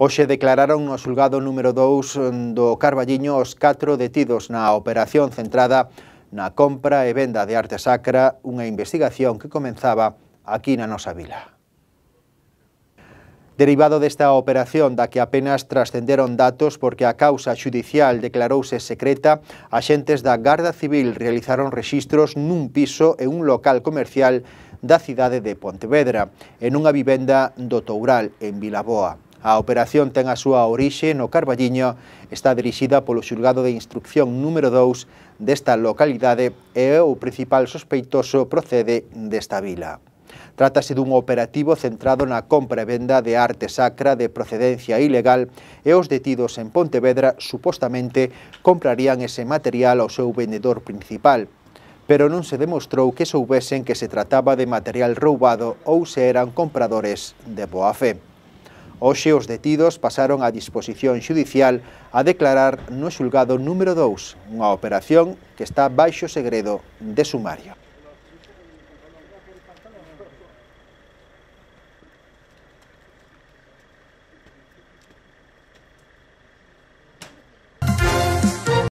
Hoxe declararon no xulgado número 2 mm, do Carballiño os 4 detidos na operación centrada na compra e venda de arte sacra, unha investigación que comenzaba aquí na nosa vila. Derivado desta operación da que apenas trascenderon datos porque a causa judicial declarouse secreta, axentes da Garda Civil realizaron rexistros nun piso e un local comercial da cidade de Pontevedra, en unha vivenda do Toural, en Vilaboa. A operación ten a súa orixe no Carballiño, está dirixida polo xulgado de instrucción número 2 desta localidade e o principal sospeitoso procede desta vila. Trátase dun operativo centrado na compra e venda de arte sacra de procedencia ilegal e os detidos en Pontevedra supostamente comprarían ese material ao seu vendedor principal, pero non se demostrou que soubesen que se trataba de material roubado ou se eran compradores de boa fe. Oxe os detidos pasaron á disposición xudicial a declarar no xulgado número 2, unha operación que está baixo segredo de sumario.